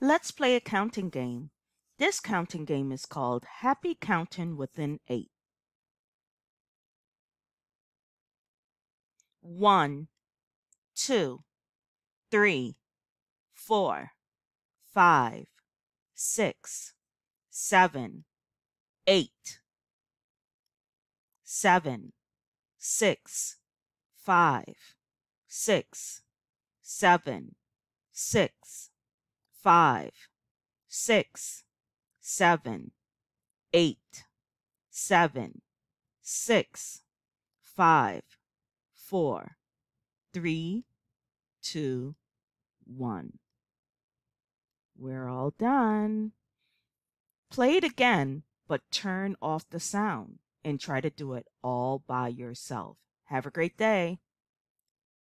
Let's play a counting game. This counting game is called Happy Counting Within Eight. One, two, three, four, five, six, seven, eight, seven, six, five, six, seven, six, five, six, seven, eight, seven, six, five, four, three, two, one. We're all done. Play it again, but turn off the sound and try to do it all by yourself. Have a great day.